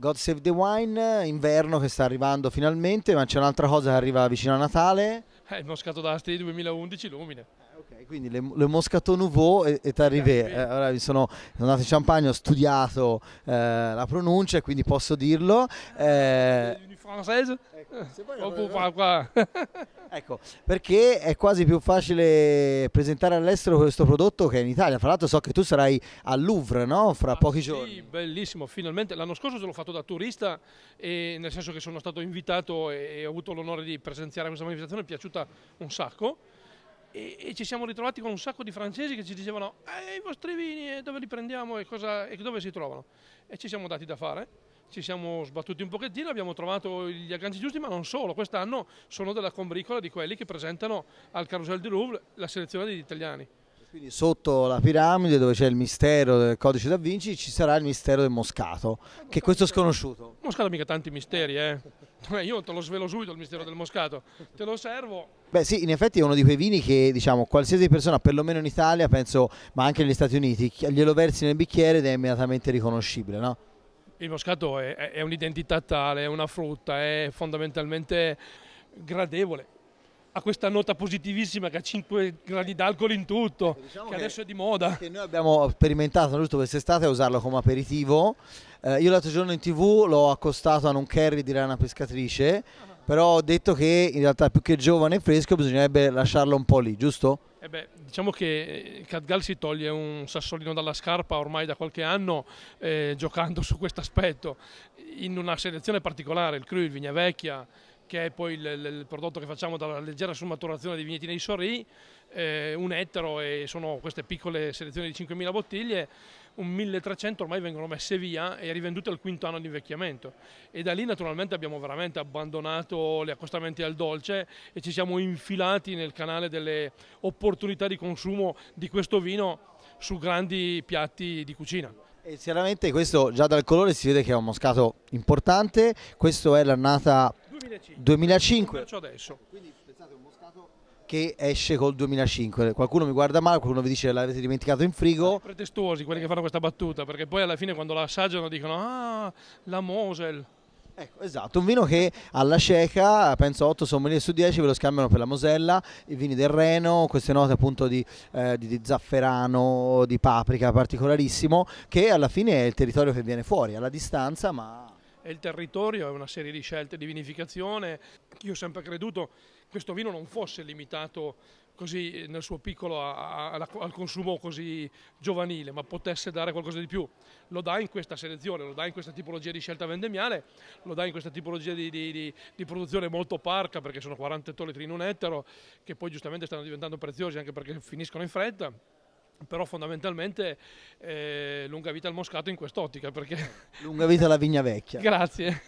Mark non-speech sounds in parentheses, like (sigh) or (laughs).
God Save the Wine, inverno che sta arrivando finalmente, ma c'è un'altra cosa che arriva vicino a Natale. È eh, il Moscato d'Asti 2011 Lumine. Eh, okay, quindi le, le, Moscato Nouveau e, e Tarrivé. Eh, allora, sono andato in Champagne, ho studiato eh, la pronuncia, quindi posso dirlo. Eh, eh Française? Ecco, (laughs) ecco, perché è quasi più facile presentare all'estero questo prodotto che in Italia. Fra l'altro so che tu sarai al Louvre, no? Fra ah, pochi sì, giorni. bellissimo, finalmente. L'anno scorso ce l'ho fatto da turista, e nel senso che sono stato invitato e ho avuto l'onore di presenziare questa manifestazione, è piaciuta piaciuta un sacco e, e, ci siamo ritrovati con un sacco di francesi che ci dicevano eh, i vostri vini eh, dove li prendiamo e, cosa, e dove si trovano e ci siamo dati da fare ci siamo sbattuti un pochettino, abbiamo trovato gli agganci giusti, ma non solo, quest'anno sono della combricola di quelli che presentano al Carousel di Louvre la selezione degli italiani. Quindi sotto la piramide dove c'è il mistero del codice da Vinci ci sarà il mistero del Moscato, che questo è sconosciuto. Moscato ha mica tanti misteri, eh. Io te lo svelo subito il mistero del Moscato, te lo servo. Beh sì, in effetti è uno di quei vini che diciamo qualsiasi persona, perlomeno in Italia, penso, ma anche negli Stati Uniti, glielo versi nel bicchiere ed è immediatamente riconoscibile, no? Il Moscato è, è un'identità tale, è una frutta, è fondamentalmente gradevole, a questa nota positivissima che ha 5 gradi d'alcol in tutto, diciamo che, che, adesso è di moda. Che noi abbiamo sperimentato giusto quest'estate a usarlo come aperitivo. Eh, io l'altro giorno in tv l'ho accostato a un carry di rana pescatrice, però ho detto che in realtà più che giovane e fresco bisognerebbe lasciarlo un po' lì, giusto? Eh beh, diciamo che eh, Cadgal si toglie un sassolino dalla scarpa ormai da qualche anno eh, giocando su questo aspetto in una selezione particolare, il Cru, il Vigna Vecchia, che è poi il, il, prodotto che facciamo dalla leggera sfumatura di vigneti nei sorri, eh, un ettaro e sono queste piccole selezioni di 5.000 bottiglie, un 1.300 ormai vengono messe via e rivendute al quinto anno di invecchiamento e da lì naturalmente abbiamo veramente abbandonato gli accostamenti al dolce e ci siamo infilati nel canale delle opportunità di consumo di questo vino su grandi piatti di cucina. E chiaramente questo già dal colore si vede che è un moscato importante, questo è l'annata 2005. Perciò adesso. Quindi pensate un moscato che esce col 2005. Qualcuno mi guarda male, qualcuno vi dice l'avete dimenticato in frigo. Sono pretestuosi quelli che fanno questa battuta, perché poi alla fine quando la assaggiano dicono "Ah, la Mosel". Ecco, esatto, un vino che alla cieca, penso 8 sommelier su 10 ve lo scambiano per la Mosella, i vini del Reno, queste note appunto di, eh, di, di, zafferano, di paprika particolarissimo, che alla fine è il territorio che viene fuori, alla distanza ma è il territorio, è una serie di scelte di vinificazione. Io ho sempre creduto che questo vino non fosse limitato così eh, nel suo piccolo a, a, al consumo così giovanile, ma potesse dare qualcosa di più. Lo dà in questa selezione, lo dà in questa tipologia di scelta vendemiale, lo dà in questa tipologia di, di, di, di produzione molto parca, perché sono 40 ettolitri in un ettaro, che poi giustamente stanno diventando preziosi anche perché finiscono in fretta però fondamentalmente eh, lunga vita al moscato in quest'ottica perché... lunga vita alla vigna vecchia (laughs) grazie